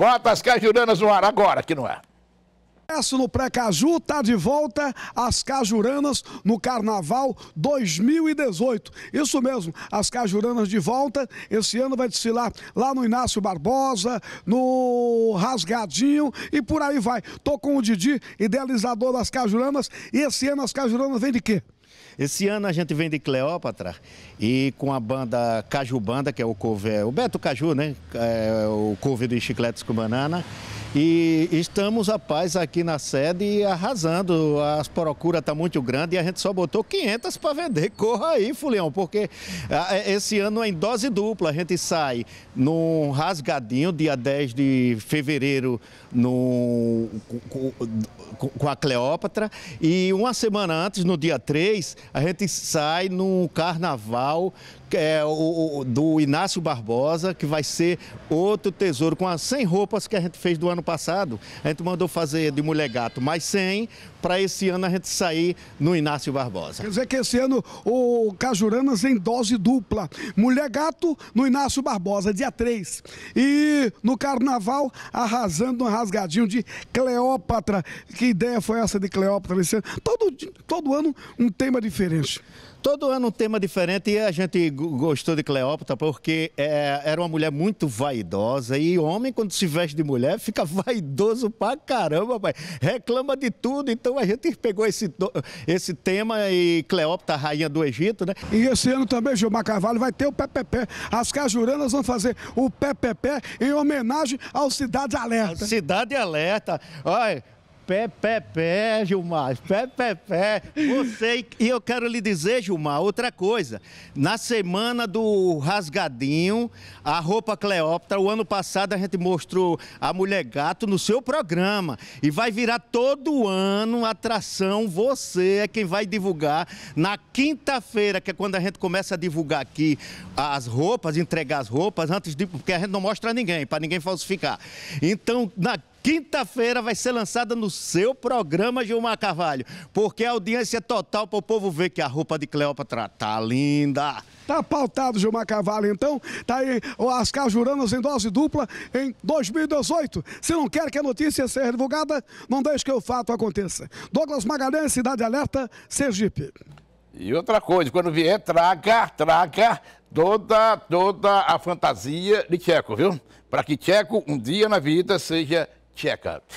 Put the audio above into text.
Volta as Cajuranas no ar agora, que não é sucesso no Pré-Caju, tá de volta as Cajuranas no Carnaval 2018. Isso mesmo, as Cajuranas de volta. Esse ano vai desfilar lá no Inácio Barbosa, no Rasgadinho e por aí vai. Tô com o Didi, idealizador das Cajuranas, e esse ano as Cajuranas vem de quê? Esse ano a gente vem de Cleópatra e com a banda Caju Banda, que é o cover, o Beto Caju, né? É o cover de Chicletes com Banana. E estamos, rapaz, aqui na sede arrasando. As procuras tá muito grande e a gente só botou 500 para vender. Corra aí, Fulião, porque ah, é, esse ano é em dose dupla. A gente sai num rasgadinho, dia 10 de fevereiro, no, com, com, com a Cleópatra. E uma semana antes, no dia 3, a gente sai num carnaval é, o, o, do Inácio Barbosa, que vai ser outro tesouro com as 100 roupas que a gente fez do ano passado. A gente mandou fazer de mulher gato mais 100 para esse ano a gente sair no Inácio Barbosa. Quer dizer que esse ano o Cajuranas em dose dupla. Mulher gato no Inácio Barbosa, dia 3. E no Carnaval, arrasando um rasgadinho de Cleópatra. Que ideia foi essa de Cleópatra esse ano? Todo, todo ano um tema diferente. Todo ano um tema diferente e a gente gostou de Cleópatra porque é, era uma mulher muito vaidosa e homem, quando se veste de mulher, fica vaidoso pra caramba, pai. Reclama de tudo. Então a gente pegou esse, esse tema e Cleópatra, rainha do Egito, né? E esse ano também, Gilmar Carvalho, vai ter o PPP. As cajuranas vão fazer o PPP em homenagem ao Cidade Alerta. Cidade Alerta. Olha, pé, pé, pé, Gilmar. Pé, pé, pé. Você e eu quero lhe dizer, Gilmar, outra coisa. Na semana do rasgadinho, a roupa Cleópatra, o ano passado a gente mostrou a mulher gato no seu programa e vai virar todo ano atração. Você é quem vai divulgar na quinta-feira, que é quando a gente começa a divulgar aqui as roupas, entregar as roupas antes de porque a gente não mostra a ninguém, para ninguém falsificar. Então, na quinta-feira vai ser lançada no seu programa, Gilmar Carvalho, porque a audiência é total para o povo ver que a roupa de Cleópatra tá linda. Tá pautado, Gilmar Carvalho, então. Tá aí o Ascar Juranas em dose dupla em 2018. Se não quer que a notícia seja divulgada, não deixe que o fato aconteça. Douglas Magalhães, Cidade Alerta, Sergipe. E outra coisa, quando vier, traga, traga toda, toda a fantasia de Tcheco, viu? Para que Tcheco um dia na vida seja checkup.